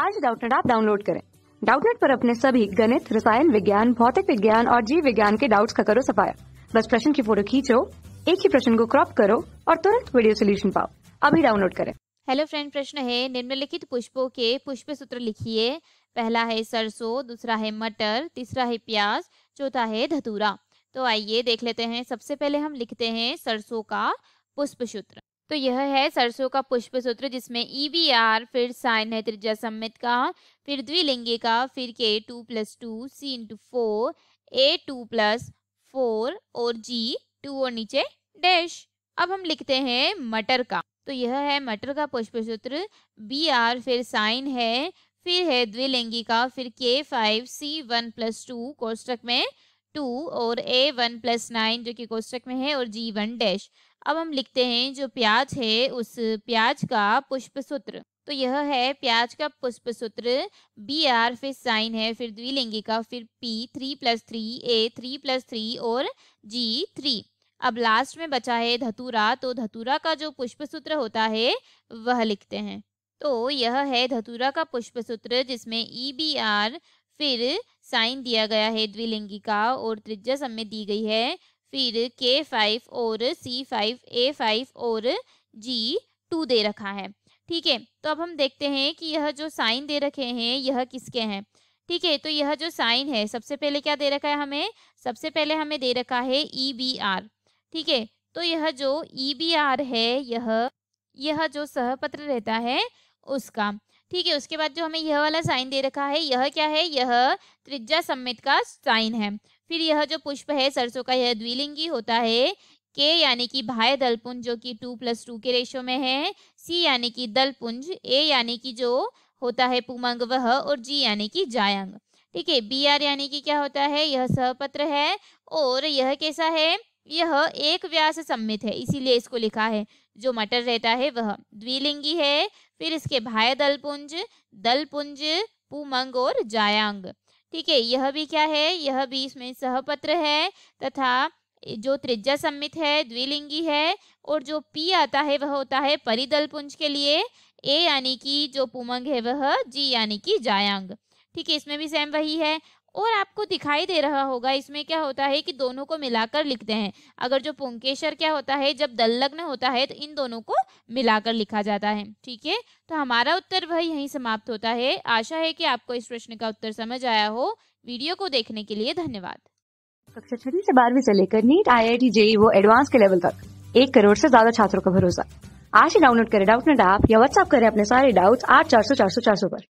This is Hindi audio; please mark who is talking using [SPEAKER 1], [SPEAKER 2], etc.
[SPEAKER 1] आज डाउटनेट आप डाउनलोड करें डाउटनेट पर अपने सभी गणित रसायन विज्ञान भौतिक विज्ञान और जीव विज्ञान के डाउट्स का करो सफाया बस प्रश्न की फोटो खींचो एक ही प्रश्न को क्रॉप करो और तुरंत वीडियो सोल्यूशन पाओ अभी डाउनलोड करें
[SPEAKER 2] हेलो फ्रेंड प्रश्न है निम्नलिखित पुष्पों के पुष्प सूत्र लिखिए पहला है सरसों दूसरा है मटर तीसरा है प्याज चौथा है धतूरा तो आइए देख लेते हैं सबसे पहले हम लिखते हैं सरसों का पुष्प सूत्र तो यह है सरसों का पुष्प सूत्र जिसमें ई वी आर फिर साइन है त्रिज्या सम्मित का फिर द्विलिंगी का फिर K two plus two C into four A two plus four और जी टू और नीचे डैश अब हम लिखते हैं मटर का तो यह है मटर का पुष्प सूत्र बी आर फिर साइन है फिर है द्विलिंगी का फिर K five C one plus two कोष्टक में टू और ए वन प्लस नाइन जो कि कोष्टक में है और जी वन डैश अब हम लिखते हैं जो प्याज है उस प्याज का पुष्प सूत्र तो यह है प्याज का पुष्प सूत्र बी आर फिर साइन है फिर द्विलिंगी का फिर P three plus three A three plus three और जी थ्री अब लास्ट में बचा है धतूरा तो धतूरा का जो पुष्प सूत्र होता है वह लिखते हैं तो यह है धतूरा का पुष्प सूत्र जिसमें ई बी आर फिर साइन दिया गया है द्विलिंगी का और त्रिज्या समय दी गई है फिर के फाइव और सी फाइव ए फाइव और जी टू दे रखा है ठीक है तो अब हम देखते हैं कि यह जो साइन दे रखे हैं यह किसके हैं ठीक है तो यह जो साइन है सबसे पहले क्या दे रखा है हमें सबसे पहले हमें दे रखा है ई बी आर ठीक है तो यह जो ई बी आर है यह यह जो सहपत्र रहता है उसका ठीक है उसके बाद जो हमें यह वाला साइन दे रखा है यह क्या है यह त्रिज्या सम्मित का साइन है फिर यह जो पुष्प है सरसों का यह द्विलिंगी होता है के यानी कि भाई दलपुंज जो कि टू प्लस टू के रेशो में है सी यानी कि दलपुंज ए यानी कि जो होता है पुमंग वह और जी यानी कि जायंग ठीक है बी आर यानी कि क्या होता है यह सहपत्र है और यह कैसा है यह एक व्यास सम्मित है इसीलिए इसको लिखा है जो मटर रहता है वह द्विलिंगी है फिर इसके भाई दलपुंज दलपुंज पुमंग और जायांग ठीक है यह भी क्या है यह भी इसमें सहपत्र है तथा जो त्रिज्या सम्मित है द्विलिंगी है और जो पी आता है वह होता है परिदल पुंज के लिए ए यानी कि जो पुमंग है वह जी यानी कि जायांग ठीक है इसमें भी सेम वही है और आपको दिखाई दे रहा होगा इसमें क्या होता है कि दोनों को मिलाकर लिखते हैं अगर जो पुंकेश्वर क्या होता है जब दल लग्न होता है तो इन दोनों को मिलाकर लिखा जाता है ठीक है तो हमारा उत्तर भाई यहीं समाप्त होता है आशा है कि आपको इस प्रश्न का उत्तर समझ आया हो वीडियो को देखने के लिए धन्यवाद
[SPEAKER 1] कक्षा छठी से बारहवीं से लेकर NEET I I T JEE वो एडवांस के लेवल तक एक करोड़ से ज्यादा छात्रों का भरोसा आज ही डाउनलोड करें डाउट नेट ऐप या व्हाट्सअप करें अपने सारे डाउट्स आठ चार सौ चार सौ चार सौ पर